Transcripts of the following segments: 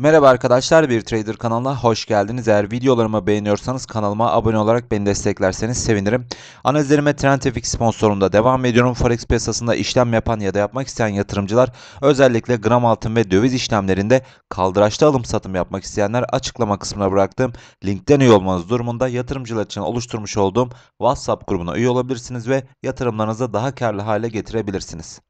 Merhaba arkadaşlar, Bir Trader kanalına hoş geldiniz. Eğer videolarımı beğeniyorsanız kanalıma abone olarak beni desteklerseniz sevinirim. Analizlerime TrendFX sponsorunda devam ediyorum. Forex piyasasında işlem yapan ya da yapmak isteyen yatırımcılar, özellikle gram altın ve döviz işlemlerinde kaldıraçta alım satım yapmak isteyenler açıklama kısmına bıraktığım linkten üye olmanız durumunda yatırımcılar için oluşturmuş olduğum WhatsApp grubuna üye olabilirsiniz ve yatırımlarınızı daha karlı hale getirebilirsiniz.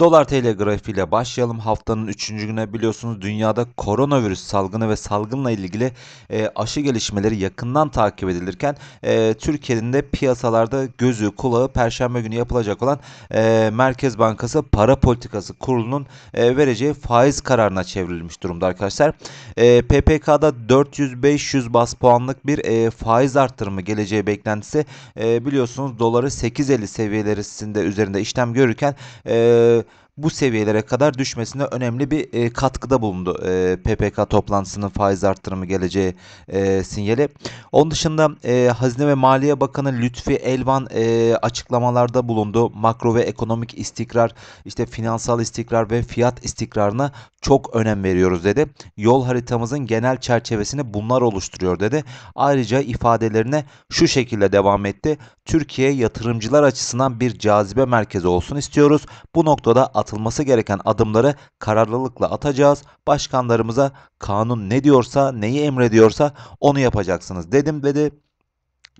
Dolar TL grafiğiyle başlayalım. Haftanın 3. güne biliyorsunuz dünyada koronavirüs salgını ve salgınla ilgili e, aşı gelişmeleri yakından takip edilirken e, Türkiye'nin de piyasalarda gözü kulağı perşembe günü yapılacak olan e, Merkez Bankası Para Politikası Kurulu'nun e, vereceği faiz kararına çevrilmiş durumda arkadaşlar. E, PPK'da 400-500 bas puanlık bir e, faiz arttırımı geleceği beklentisi e, biliyorsunuz doları 8.50 seviyeleri üzerinde işlem görürken e, bu seviyelere kadar düşmesine önemli bir e, katkıda bulundu. E, PPK toplantısının faiz arttırımı geleceği e, sinyali. Onun dışında e, Hazine ve Maliye Bakanı Lütfi Elvan e, açıklamalarda bulundu. Makro ve ekonomik istikrar, işte finansal istikrar ve fiyat istikrarına çok önem veriyoruz dedi. Yol haritamızın genel çerçevesini bunlar oluşturuyor dedi. Ayrıca ifadelerine şu şekilde devam etti. Türkiye yatırımcılar açısından bir cazibe merkezi olsun istiyoruz. Bu noktada atılması gereken adımları kararlılıkla atacağız. Başkanlarımıza kanun ne diyorsa, neyi emrediyorsa onu yapacaksınız dedim dedi.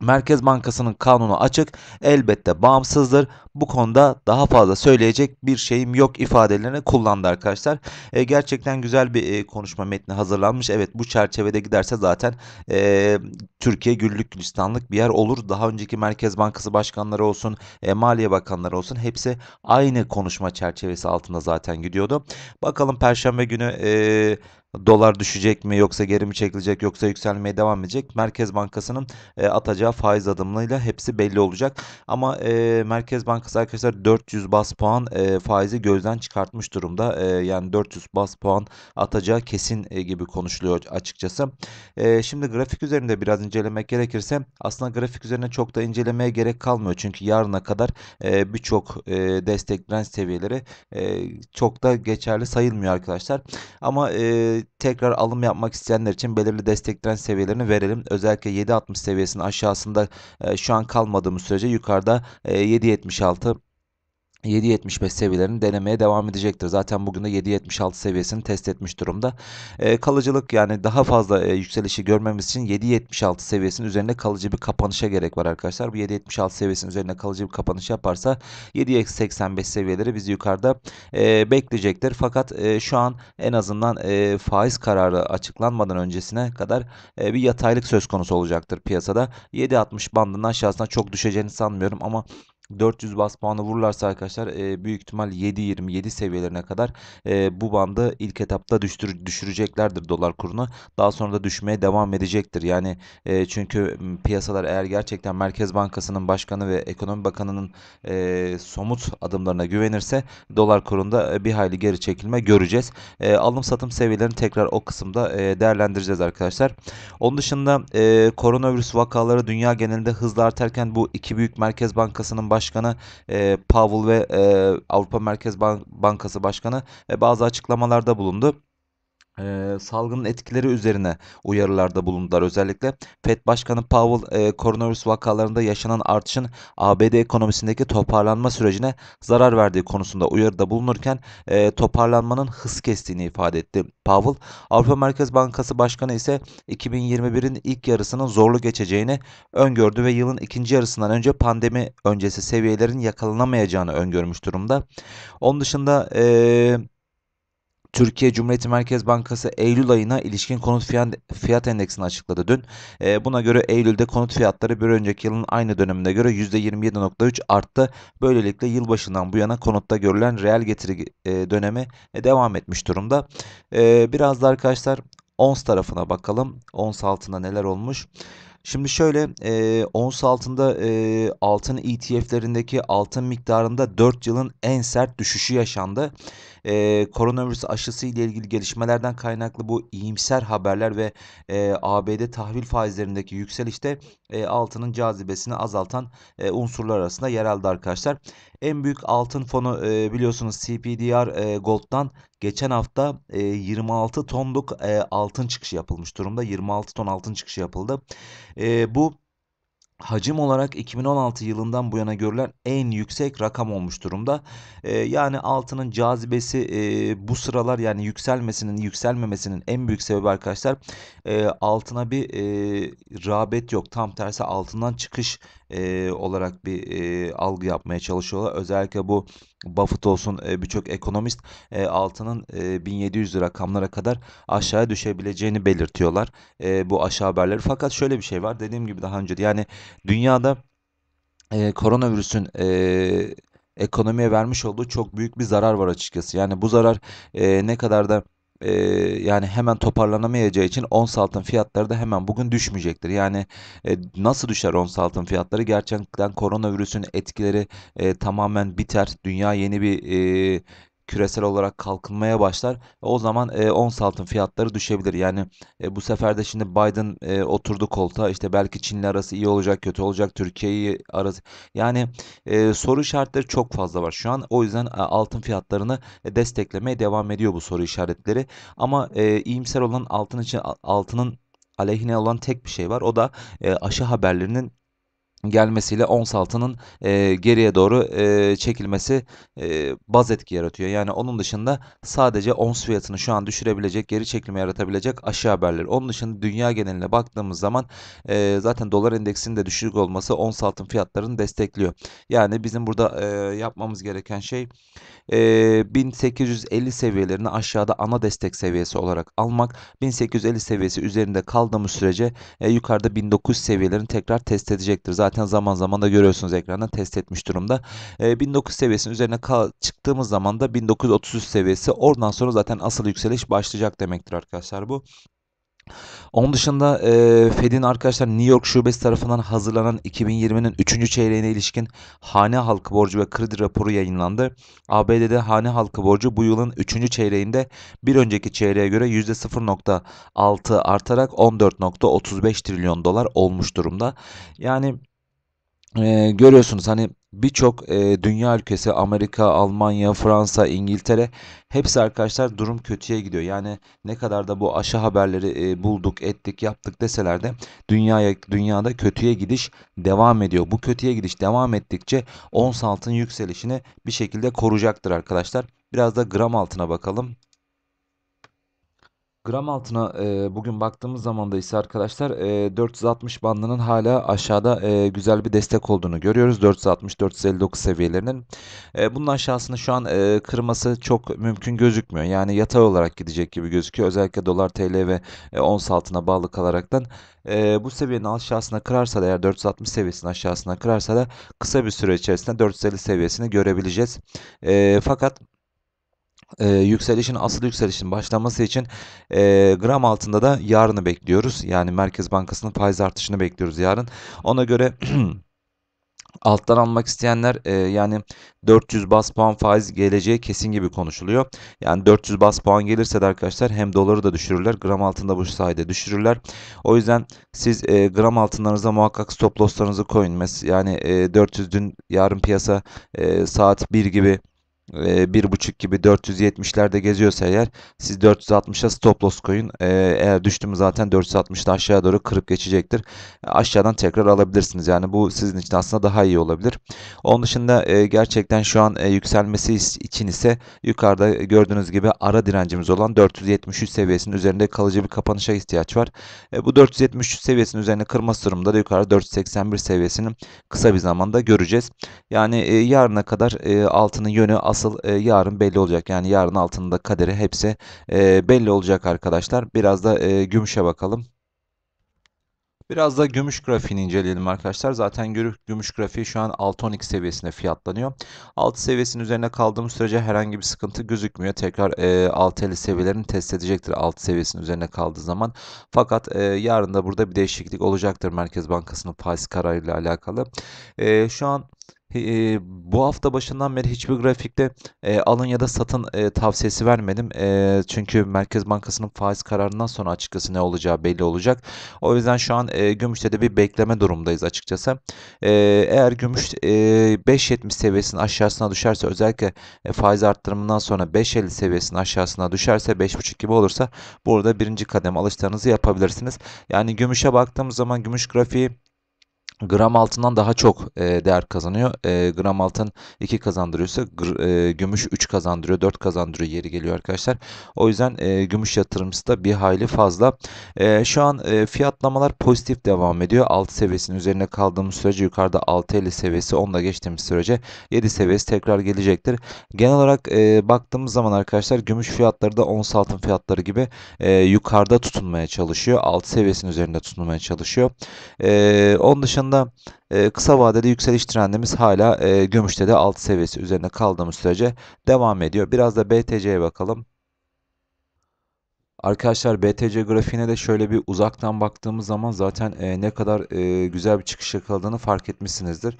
Merkez Bankası'nın kanunu açık, elbette bağımsızdır. Bu konuda daha fazla söyleyecek bir şeyim yok ifadelerini kullandı arkadaşlar. E, gerçekten güzel bir e, konuşma metni hazırlanmış. Evet bu çerçevede giderse zaten e, Türkiye güllük gülistanlık bir yer olur. Daha önceki Merkez Bankası başkanları olsun, e, Maliye Bakanları olsun hepsi aynı konuşma çerçevesi altında zaten gidiyordu. Bakalım Perşembe günü... E, dolar düşecek mi yoksa geri mi çekilecek yoksa yükselmeye devam edecek? Merkez Bankası'nın e, atacağı faiz adımlarıyla hepsi belli olacak. Ama e, Merkez Bankası arkadaşlar 400 bas puan e, faizi gözden çıkartmış durumda. E, yani 400 bas puan atacağı kesin e, gibi konuşuluyor açıkçası. E, şimdi grafik üzerinde biraz incelemek gerekirse aslında grafik üzerine çok da incelemeye gerek kalmıyor. Çünkü yarına kadar e, birçok e, destek seviyeleri e, çok da geçerli sayılmıyor arkadaşlar. Ama e, tekrar alım yapmak isteyenler için belirli desteklen seviyelerini verelim. Özellikle 7.60 seviyesinin aşağısında e, şu an kalmadığımız sürece yukarıda 7.76 e, 7.75 seviyelerini denemeye devam edecektir. Zaten bugün de 7.76 seviyesini test etmiş durumda. E, kalıcılık yani daha fazla e, yükselişi görmemiz için 7.76 seviyesinin üzerinde kalıcı bir kapanışa gerek var arkadaşlar. Bu 7.76 seviyesinin üzerinde kalıcı bir kapanış yaparsa 7.85 seviyeleri bizi yukarıda e, bekleyecektir. Fakat e, şu an en azından e, faiz kararı açıklanmadan öncesine kadar e, bir yataylık söz konusu olacaktır piyasada. 7.60 bandının aşağısına çok düşeceğini sanmıyorum ama 400 bas puanı vururlarsa arkadaşlar e, büyük ihtimal 7.27 seviyelerine kadar e, bu bandı ilk etapta düştür, düşüreceklerdir dolar kurunu. Daha sonra da düşmeye devam edecektir. Yani e, çünkü piyasalar eğer gerçekten Merkez Bankası'nın başkanı ve Ekonomi Bakanı'nın e, somut adımlarına güvenirse dolar kurunda e, bir hayli geri çekilme göreceğiz. E, alım satım seviyelerini tekrar o kısımda e, değerlendireceğiz arkadaşlar. Onun dışında e, koronavirüs vakaları dünya genelinde hızla artarken bu iki büyük Merkez Bankası'nın Başkanı e, Powell ve e, Avrupa Merkez Bankası Başkanı e, bazı açıklamalarda bulundu e, salgının etkileri üzerine uyarılarda bulundular. Özellikle Fed Başkanı Powell e, koronavirüs vakalarında yaşanan artışın ABD ekonomisindeki toparlanma sürecine zarar verdiği konusunda uyarıda bulunurken e, toparlanmanın hız kestiğini ifade etti. Powell, Avrupa Merkez Bankası Başkanı ise 2021'in ilk yarısının zorlu geçeceğini öngördü ve yılın ikinci yarısından önce pandemi öncesi seviyelerin yakalanamayacağını öngörmüş durumda. Onun dışında eee Türkiye Cumhuriyeti Merkez Bankası Eylül ayına ilişkin konut fiyat, fiyat endeksini açıkladı dün. E, buna göre Eylül'de konut fiyatları bir önceki yılın aynı döneminde göre %27.3 arttı. Böylelikle yılbaşından bu yana konutta görülen reel getiri e, dönemi e, devam etmiş durumda. E, biraz da arkadaşlar ONS tarafına bakalım. ONS altında neler olmuş? Şimdi şöyle e, ons altında e, altın ETF'lerindeki altın miktarında 4 yılın en sert düşüşü yaşandı e, koronavirüs aşısı ile ilgili gelişmelerden kaynaklı bu iyimser haberler ve e, ABD tahvil faizlerindeki yükselişte e, altının cazibesini azaltan e, unsurlar arasında yer aldı arkadaşlar. En büyük altın fonu e, biliyorsunuz CPDR e, Gold'dan geçen hafta e, 26 tonluk e, altın çıkışı yapılmış durumda. 26 ton altın çıkışı yapıldı. E, bu hacim olarak 2016 yılından bu yana görülen en yüksek rakam olmuş durumda. ee, yani altının cazibesi e, bu sıralar yani yükselmesinin yükselmemesinin en büyük sebebi arkadaşlar e, altına bir e, rağbet yok. Tam tersi altından çıkış e, olarak bir e, algı yapmaya çalışıyorlar. Özellikle bu Buffett olsun e, birçok ekonomist e, altının e, 1700 rakamlara kadar aşağıya düşebileceğini belirtiyorlar e, bu aşağı haberleri. Fakat şöyle bir şey var dediğim gibi daha önce de yani dünyada e, koronavirüsün e, ekonomiye vermiş olduğu çok büyük bir zarar var açıkçası. Yani bu zarar e, ne kadar da e, yani hemen toparlanamayacağı için ons altın fiyatları da hemen bugün düşmeyecektir. Yani e, nasıl düşer ons altın fiyatları? Gerçekten koronavirüsün etkileri e, tamamen biter. Dünya yeni bir e, küresel olarak kalkınmaya başlar. E, o zaman e, ons altın fiyatları düşebilir. Yani e, bu sefer de şimdi Biden e, oturdu koltuğa işte belki Çin'le arası iyi olacak kötü olacak Türkiye'yi arası. Yani e, soru işaretleri çok fazla var şu an. O yüzden e, altın fiyatlarını e, desteklemeye devam ediyor bu soru işaretleri. Ama e, iyimser olan altın için altının aleyhine olan tek bir şey var. O da e, aşı haberlerinin gelmesiyle ons altının e, geriye doğru e, çekilmesi e, baz etki yaratıyor. Yani onun dışında sadece ons fiyatını şu an düşürebilecek, geri çekilme yaratabilecek aşağı haberleri. Onun dışında dünya geneline baktığımız zaman e, zaten dolar endeksinin de düşük olması ons altın fiyatlarını destekliyor. Yani bizim burada e, yapmamız gereken şey e, 1850 seviyelerini aşağıda ana destek seviyesi olarak almak. 1850 seviyesi üzerinde kaldığımız sürece e, yukarıda 1900 seviyelerini tekrar test edecektir. Zaten zaten zaman zaman da görüyorsunuz ekrandan test etmiş durumda. E, ee, 1900 seviyesinin üzerine çıktığımız zaman da 1933 seviyesi oradan sonra zaten asıl yükseliş başlayacak demektir arkadaşlar bu. Onun dışında e, Fed'in arkadaşlar New York şubesi tarafından hazırlanan 2020'nin 3. çeyreğine ilişkin hane halkı borcu ve kredi raporu yayınlandı. ABD'de hane halkı borcu bu yılın 3. çeyreğinde bir önceki çeyreğe göre %0.6 artarak 14.35 trilyon dolar olmuş durumda. Yani e, görüyorsunuz hani birçok e, dünya ülkesi Amerika, Almanya, Fransa, İngiltere hepsi arkadaşlar durum kötüye gidiyor. Yani ne kadar da bu aşı haberleri e, bulduk, ettik, yaptık deseler de dünyaya dünyada kötüye gidiş devam ediyor. Bu kötüye gidiş devam ettikçe ons altın yükselişini bir şekilde koruyacaktır arkadaşlar. Biraz da gram altına bakalım. Gram altına e, bugün baktığımız zaman da ise arkadaşlar e, 460 bandının hala aşağıda e, güzel bir destek olduğunu görüyoruz. 460-459 seviyelerinin. E, bunun aşağısını şu an e, kırması çok mümkün gözükmüyor. Yani yatay olarak gidecek gibi gözüküyor. Özellikle dolar TL ve e, ons altına bağlı kalaraktan e, bu seviyenin aşağısına kırarsa da eğer 460 seviyesinin aşağısına kırarsa da kısa bir süre içerisinde 450 seviyesini görebileceğiz. E, fakat e, yükselişin asıl yükselişin başlaması için e, gram altında da yarını bekliyoruz. Yani Merkez Bankası'nın faiz artışını bekliyoruz yarın. Ona göre alttan almak isteyenler e, yani 400 bas puan faiz geleceği kesin gibi konuşuluyor. Yani 400 bas puan gelirse de arkadaşlar hem doları da düşürürler. Gram altında bu sayede düşürürler. O yüzden siz e, gram altınlarınıza muhakkak stop losslarınızı koyun. Yani e, 400 dün yarın piyasa e, saat 1 gibi ee, bir buçuk gibi 470'lerde geziyorsa eğer siz 460'a stop loss koyun. Ee, eğer düştü zaten 460'da aşağıya doğru kırıp geçecektir. Aşağıdan tekrar alabilirsiniz. Yani bu sizin için aslında daha iyi olabilir. Onun dışında e, gerçekten şu an e, yükselmesi için ise yukarıda e, gördüğünüz gibi ara direncimiz olan 473 seviyesinin üzerinde kalıcı bir kapanışa ihtiyaç var. Bu 473 seviyesinin üzerine kırması durumunda da yukarı 481 seviyesini kısa bir zamanda göreceğiz. Yani yarına kadar altının yönü az asıl e, yarın belli olacak. Yani yarın altında kaderi hepsi e, belli olacak arkadaşlar. Biraz da e, gümüşe bakalım. Biraz da gümüş grafiğini inceleyelim arkadaşlar. Zaten gümüş grafiği şu an 6.12 seviyesinde fiyatlanıyor. 6 seviyesinin üzerine kaldığımız sürece herhangi bir sıkıntı gözükmüyor. Tekrar e, 6.50 seviyelerini test edecektir 6 seviyesinin üzerine kaldığı zaman. Fakat e, yarın da burada bir değişiklik olacaktır Merkez Bankası'nın faiz kararıyla alakalı. E, şu an e, bu hafta başından beri hiçbir grafikte e, alın ya da satın e, tavsiyesi vermedim. E, çünkü Merkez Bankası'nın faiz kararından sonra açıkçası ne olacağı belli olacak. O yüzden şu an e, gümüşte de bir bekleme durumdayız açıkçası. E, eğer gümüş e, 5.70 seviyesinin aşağısına düşerse özellikle e, faiz arttırımından sonra 5.50 seviyesinin aşağısına düşerse 5.5 gibi olursa burada birinci kademe alışlarınızı yapabilirsiniz. Yani gümüşe baktığımız zaman gümüş grafiği gram altından daha çok e, değer kazanıyor. E, gram altın 2 kazandırıyorsa gr, e, gümüş 3 kazandırıyor, 4 kazandırıyor yeri geliyor arkadaşlar. O yüzden e, gümüş yatırımcısı da bir hayli fazla. E, şu an e, fiyatlamalar pozitif devam ediyor. 6 seviyesinin üzerine kaldığımız sürece yukarıda 6.50 seviyesi onda geçtiğimiz sürece 7 seviyesi tekrar gelecektir. Genel olarak e, baktığımız zaman arkadaşlar gümüş fiyatları da ons altın fiyatları gibi e, yukarıda tutunmaya çalışıyor. 6 seviyesinin üzerinde tutunmaya çalışıyor. E, onun dışında aslında e, kısa vadede yükseliş trendimiz hala e, gümüşte de alt seviyesi üzerinde kaldığımız sürece devam ediyor. Biraz da BTC'ye bakalım. Arkadaşlar BTC grafiğine de şöyle bir uzaktan baktığımız zaman zaten e, ne kadar e, güzel bir çıkış yakaladığını fark etmişsinizdir.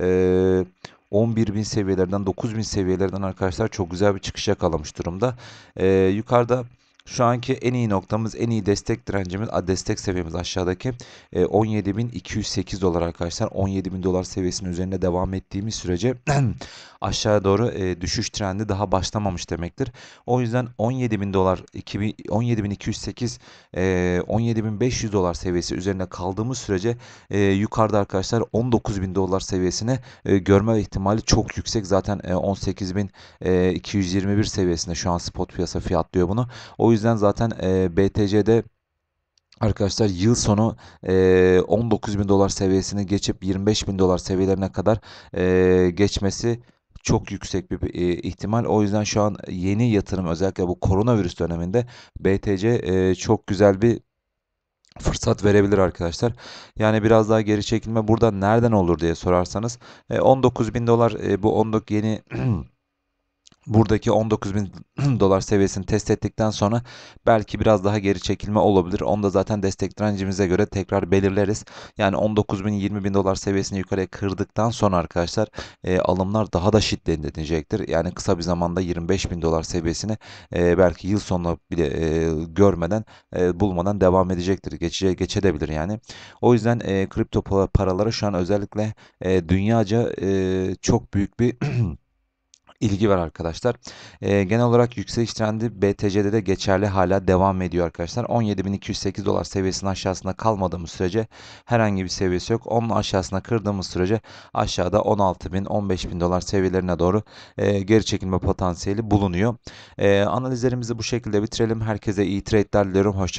E, 11.000 seviyelerden 9.000 seviyelerden arkadaşlar çok güzel bir çıkış yakalamış durumda. E, yukarıda şu anki en iyi noktamız, en iyi destek direncimiz, destek seviyemiz aşağıdaki 17.208 e, dolar arkadaşlar. 17.000 dolar seviyesinin üzerinde devam ettiğimiz sürece aşağı doğru e, düşüş trendi daha başlamamış demektir. O yüzden 17.000 dolar, 17.208, 17.500 e, dolar seviyesi üzerine kaldığımız sürece yukarıda arkadaşlar 19.000 dolar seviyesini görme ihtimali çok yüksek. Zaten 18.221 seviyesinde şu an spot piyasa fiyatlıyor bunu. O yüzden yüzden zaten e, BTC'de Arkadaşlar yıl sonu e, 19 bin dolar seviyesini geçip 25 bin dolar seviyelerine kadar e, geçmesi çok yüksek bir e, ihtimal. O yüzden şu an yeni yatırım özellikle bu koronavirüs döneminde BTC e, çok güzel bir fırsat verebilir arkadaşlar. Yani biraz daha geri çekilme burada nereden olur diye sorarsanız e, 19 bin dolar e, bu 19 yeni buradaki 19 bin dolar seviyesini test ettikten sonra belki biraz daha geri çekilme olabilir. Onu da zaten destek direncimize göre tekrar belirleriz. Yani 19 bin 20 bin dolar seviyesini yukarıya kırdıktan sonra arkadaşlar e, alımlar daha da şiddetlenecektir. Yani kısa bir zamanda 25 bin dolar seviyesini e, belki yıl sonuna bile e, görmeden e, bulmadan devam edecektir. Geçe, geçebilir yani. O yüzden e, kripto paralara şu an özellikle e, dünyaca e, çok büyük bir ilgi var arkadaşlar. E, genel olarak yükseliş trendi BTC'de de geçerli hala devam ediyor arkadaşlar. 17.208 dolar seviyesinin aşağısında kalmadığımız sürece herhangi bir seviyesi yok. Onun aşağısına kırdığımız sürece aşağıda 16.000 15.000 dolar seviyelerine doğru e, geri çekilme potansiyeli bulunuyor. E, analizlerimizi bu şekilde bitirelim. Herkese iyi trade'ler diliyorum. Hoşçakalın.